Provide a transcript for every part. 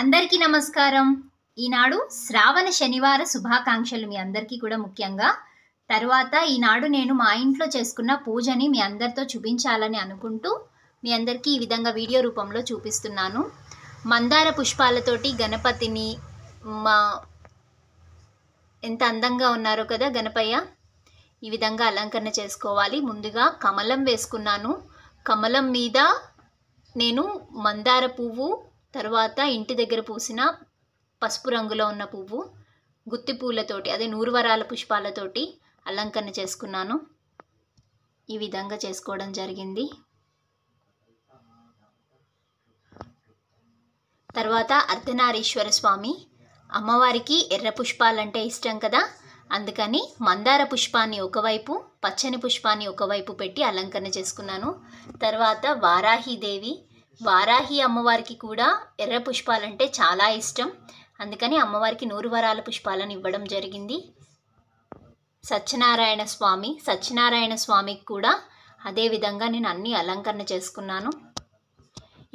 అందరికీ నమస్కారం ఈనాడు శ్రావణ శనివార శుభాకాంక్షలు మీ అందరికీ కూడా ముఖ్యంగా తర్వాత ఈనాడు నేను మా ఇంట్లో చేసుకున్న పూజని మీ అందరితో చూపించాలని అనుకుంటూ మీ అందరికీ ఈ విధంగా వీడియో రూపంలో చూపిస్తున్నాను మందార పుష్పాలతోటి గణపతిని మా ఎంత అందంగా ఉన్నారో కదా గణపయ్య ఈ విధంగా అలంకరణ చేసుకోవాలి ముందుగా కమలం వేసుకున్నాను కమలం మీద నేను మందార పువ్వు తర్వాత ఇంటి దగ్గర పూసిన పసుపు రంగులో ఉన్న పువ్వు గుత్తి పూలతోటి అదే నూరువరాల పుష్పాలతోటి అలంకరణ చేసుకున్నాను ఈ విధంగా చేసుకోవడం జరిగింది తర్వాత అర్ధనారీశ్వర స్వామి అమ్మవారికి ఎర్ర పుష్పాలంటే ఇష్టం కదా అందుకని మందార పుష్పాన్ని ఒకవైపు పచ్చని పుష్పాన్ని ఒకవైపు పెట్టి అలంకరణ చేసుకున్నాను తర్వాత వారాహిదేవి దేవి వారాహి అమ్మవారికి కూడా ఎర్ర పుష్పాలంటే చాలా ఇష్టం అందుకని అమ్మవారికి నూరు వరాల పుష్పాలను ఇవ్వడం జరిగింది సత్యనారాయణ స్వామి సత్యనారాయణ స్వామికి కూడా అదేవిధంగా నేను అన్ని అలంకరణ చేసుకున్నాను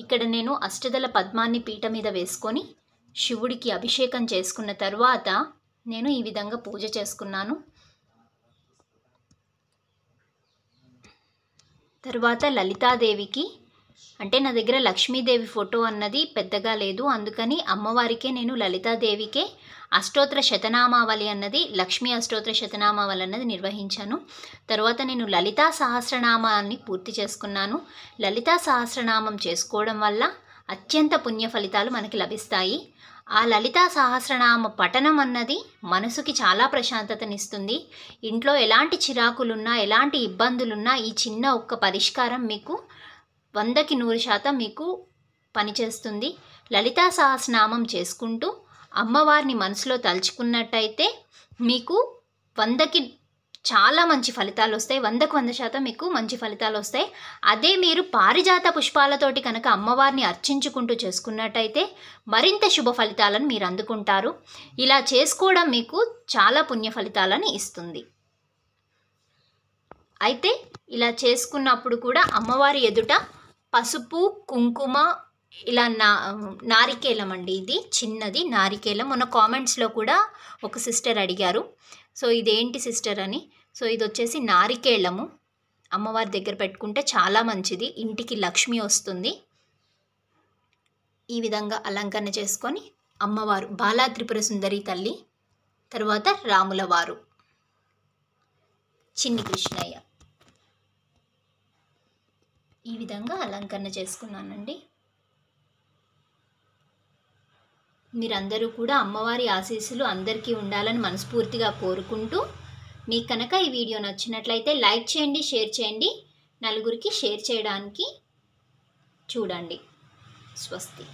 ఇక్కడ నేను అష్టదల పద్మాన్ని పీట మీద వేసుకొని శివుడికి అభిషేకం చేసుకున్న తర్వాత నేను ఈ విధంగా పూజ చేసుకున్నాను తర్వాత లలితాదేవికి అంటే నా దగ్గర లక్ష్మీదేవి ఫోటో అన్నది పెద్దగా లేదు అందుకని అమ్మవారికే నేను లలితాదేవికే అష్టోత్తర శతనామావళి అన్నది లక్ష్మీ అష్టోత్తర శతనామావళి అన్నది నిర్వహించాను తర్వాత నేను లలితా సహస్రనామాన్ని పూర్తి చేసుకున్నాను లలితా సహస్రనామం చేసుకోవడం వల్ల అత్యంత పుణ్య ఫలితాలు మనకి లభిస్తాయి ఆ లలితా సహస్రనామ పఠనం అన్నది మనసుకి చాలా ప్రశాంతతనిస్తుంది ఇంట్లో ఎలాంటి చిరాకులున్నా ఎలాంటి ఇబ్బందులున్నా ఈ చిన్న ఒక్క పరిష్కారం మీకు వందకి నూరు శాతం మీకు పనిచేస్తుంది లలితా సహస్రనామం చేసుకుంటూ అమ్మవారిని మనసులో తలుచుకున్నట్టయితే మీకు వందకి చాలా మంచి ఫలితాలు వస్తాయి వందకు వంద శాతం మీకు మంచి ఫలితాలు వస్తాయి అదే మీరు పారిజాత పుష్పాలతోటి కనుక అమ్మవారిని అర్చించుకుంటూ చేసుకున్నట్టయితే మరింత శుభ ఫలితాలను మీరు అందుకుంటారు ఇలా చేసుకోవడం మీకు చాలా పుణ్య ఫలితాలను ఇస్తుంది అయితే ఇలా చేసుకున్నప్పుడు కూడా అమ్మవారి ఎదుట పసుపు కుంకుమ ఇలా నా నారికేలం అండి ఇది చిన్నది నారికేలం మొన్న కామెంట్స్లో కూడా ఒక సిస్టర్ అడిగారు సో ఇదేంటి సిస్టర్ అని సో ఇది వచ్చేసి నారికేళము అమ్మవారి దగ్గర పెట్టుకుంటే చాలా మంచిది ఇంటికి లక్ష్మి వస్తుంది ఈ విధంగా అలంకరణ చేసుకొని అమ్మవారు బాలాత్రిపుర సుందరి తల్లి తర్వాత రాములవారు చిన్ని కృష్ణయ్య విధంగా అలంకరణ చేసుకున్నానండి మీరందరూ కూడా అమ్మవారి ఆశీస్సులు అందరికీ ఉండాలని మనస్ఫూర్తిగా కోరుకుంటూ మీకు కనుక ఈ వీడియో నచ్చినట్లయితే లైక్ చేయండి షేర్ చేయండి నలుగురికి షేర్ చేయడానికి చూడండి స్వస్తి